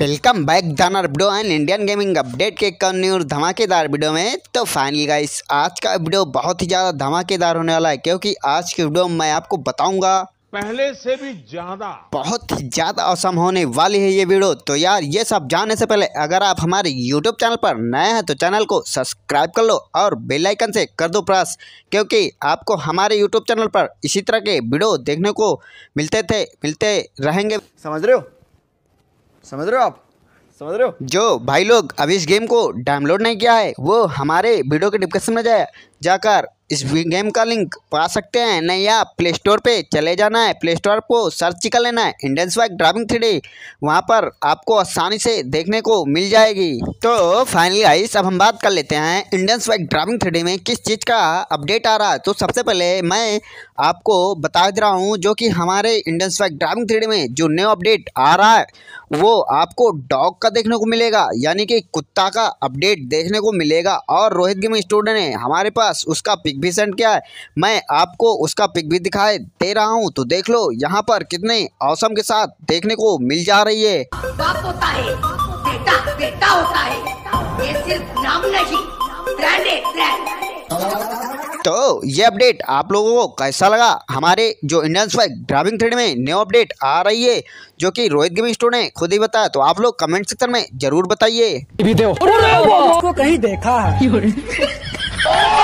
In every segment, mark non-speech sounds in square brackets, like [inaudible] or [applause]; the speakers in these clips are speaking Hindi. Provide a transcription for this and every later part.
वेलकम बैक धनर video and Indian gaming update के कन्नी और धमाकेदार वीडियो में तो फाइनली गाइस आज का वीडियो बहुत ही ज़्यादा धमाकेदार होने वाला है क्योंकि आज के वीडियो में मैं आपको बताऊंगा पहले से भी ज्यादा बहुत ही ज्यादा असम होने वाली है ये वीडियो तो यार ये सब जानने से पहले अगर आप हमारे YouTube चैनल पर नए हैं तो चैनल को सब्सक्राइब कर लो और बेलाइकन से कर दो प्रेस क्योंकि आपको हमारे YouTube चैनल पर इसी तरह के वीडियो देखने को मिलते थे मिलते रहेंगे समझ रहे हो समझ रहे हो आप समझ रहे हो जो भाई लोग अभी इस गेम को डाउनलोड नहीं किया है वो हमारे वीडियो के डिस्क्रिप्शन में जाए जाकर इस गेम का लिंक पा सकते हैं नहीं आप प्ले स्टोर पर चले जाना है प्ले स्टोर को सर्च कर लेना है इंडियन स्वाइक ड्राइविंग थ्री वहाँ पर आपको आसानी से देखने को मिल जाएगी तो फाइनली आई अब हम बात कर लेते हैं इंडियन स्वाइक ड्राइविंग थ्री में किस चीज़ का अपडेट आ रहा है तो सबसे पहले मैं आपको बता दे रहा हूँ जो कि हमारे इंडियन स्वाइक ड्राइविंग थ्री में जो न्यू अपडेट आ रहा है वो आपको डॉग का देखने को मिलेगा यानी कि कुत्ता का अपडेट देखने को मिलेगा और रोहित गेम स्टूडेंट ने हमारे पास उसका सेंड किया है मैं आपको उसका पिक भी दिखाए दे रहा हूँ तो देख लो यहाँ पर कितने औसम के साथ देखने को मिल जा रही है बाप होता है बेटा बेटा होता है ये सिर्फ नाम नहीं तो ये अपडेट आप लोगों को कैसा लगा हमारे जो इंडियन स्पाइक ड्राइविंग थ्रेड में न्यू अपडेट आ रही है जो कि रोहित गिमी स्टोर ने खुद ही बताया तो आप लोग कमेंट सेक्शन में जरूर बताइए कहीं देखा है [laughs]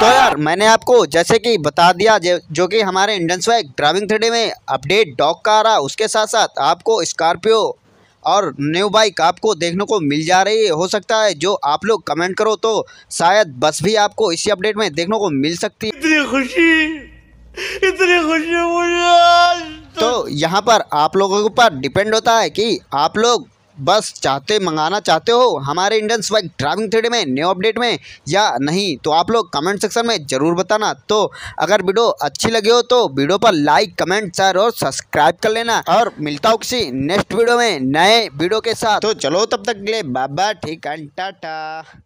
तो यार मैंने आपको जैसे कि बता दिया जो कि हमारे इंडियन स्वैग ड्राइविंग थ्री में अपडेट डॉग का आ रहा उसके साथ साथ आपको स्कॉर्पियो और न्यू बाइक आपको देखने को मिल जा रही है हो सकता है जो आप लोग कमेंट करो तो शायद बस भी आपको इसी अपडेट में देखने को मिल सकती है इतनी खुशी इतनी खुशी मुझे तो यहाँ पर आप लोगों के ऊपर डिपेंड होता है कि आप लोग बस चाहते मंगाना चाहते हो हमारे इंडियन बाइक ड्राइविंग थ्रेड में न्यू अपडेट में या नहीं तो आप लोग कमेंट सेक्शन में ज़रूर बताना तो अगर वीडियो अच्छी लगी हो तो वीडियो पर लाइक कमेंट शेयर और सब्सक्राइब कर लेना और मिलता हूँ किसी नेक्स्ट वीडियो में नए वीडियो के साथ तो चलो तब तक के लिए बाबा ठीक एंड टाटा